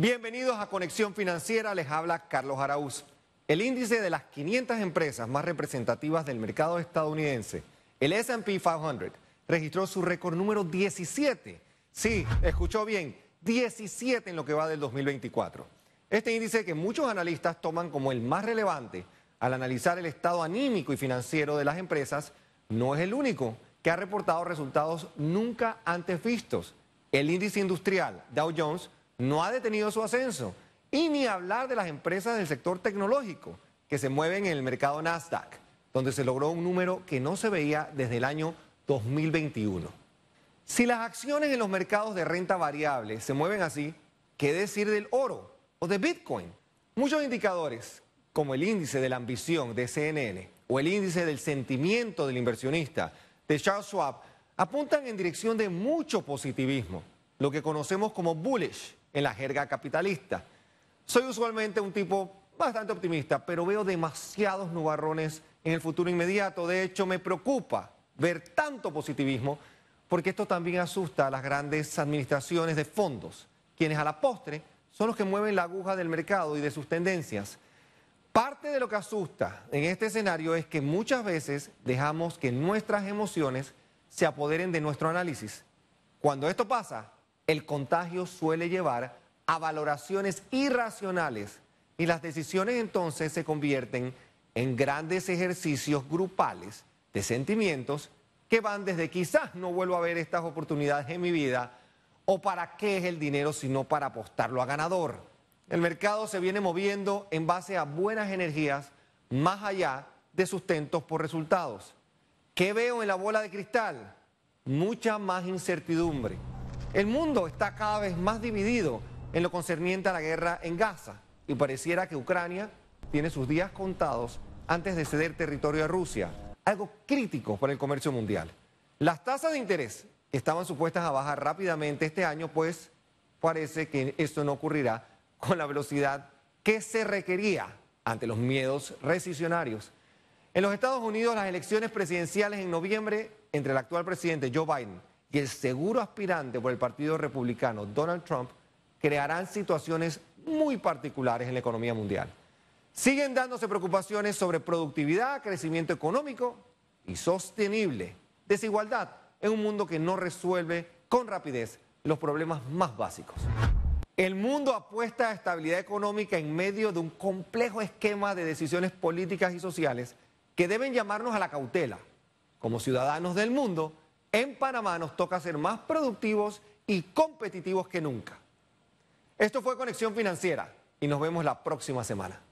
Bienvenidos a Conexión Financiera, les habla Carlos Araúz. El índice de las 500 empresas más representativas del mercado estadounidense, el SP 500, registró su récord número 17. Sí, escuchó bien, 17 en lo que va del 2024. Este índice que muchos analistas toman como el más relevante al analizar el estado anímico y financiero de las empresas, no es el único que ha reportado resultados nunca antes vistos. El índice industrial Dow Jones no ha detenido su ascenso. Y ni hablar de las empresas del sector tecnológico que se mueven en el mercado Nasdaq, donde se logró un número que no se veía desde el año 2021. Si las acciones en los mercados de renta variable se mueven así, ¿qué decir del oro o de Bitcoin? Muchos indicadores, como el índice de la ambición de CNN o el índice del sentimiento del inversionista de Charles Schwab, apuntan en dirección de mucho positivismo, lo que conocemos como bullish en la jerga capitalista. Soy usualmente un tipo bastante optimista, pero veo demasiados nubarrones en el futuro inmediato. De hecho, me preocupa ver tanto positivismo porque esto también asusta a las grandes administraciones de fondos, quienes a la postre son los que mueven la aguja del mercado y de sus tendencias. Parte de lo que asusta en este escenario es que muchas veces dejamos que nuestras emociones se apoderen de nuestro análisis. Cuando esto pasa, el contagio suele llevar a valoraciones irracionales y las decisiones entonces se convierten en grandes ejercicios grupales de sentimientos que van desde quizás no vuelvo a ver estas oportunidades en mi vida o para qué es el dinero sino para apostarlo a ganador. El mercado se viene moviendo en base a buenas energías más allá de sustentos por resultados. ¿Qué veo en la bola de cristal? Mucha más incertidumbre. El mundo está cada vez más dividido en lo concerniente a la guerra en Gaza y pareciera que Ucrania tiene sus días contados antes de ceder territorio a Rusia, algo crítico para el comercio mundial. Las tasas de interés estaban supuestas a bajar rápidamente este año, pues parece que esto no ocurrirá con la velocidad que se requería ante los miedos recesionarios. En los Estados Unidos, las elecciones presidenciales en noviembre entre el actual presidente Joe Biden y el seguro aspirante por el Partido Republicano, Donald Trump, crearán situaciones muy particulares en la economía mundial. Siguen dándose preocupaciones sobre productividad, crecimiento económico y sostenible, desigualdad en un mundo que no resuelve con rapidez los problemas más básicos. El mundo apuesta a estabilidad económica en medio de un complejo esquema de decisiones políticas y sociales que deben llamarnos a la cautela como ciudadanos del mundo en Panamá nos toca ser más productivos y competitivos que nunca. Esto fue Conexión Financiera y nos vemos la próxima semana.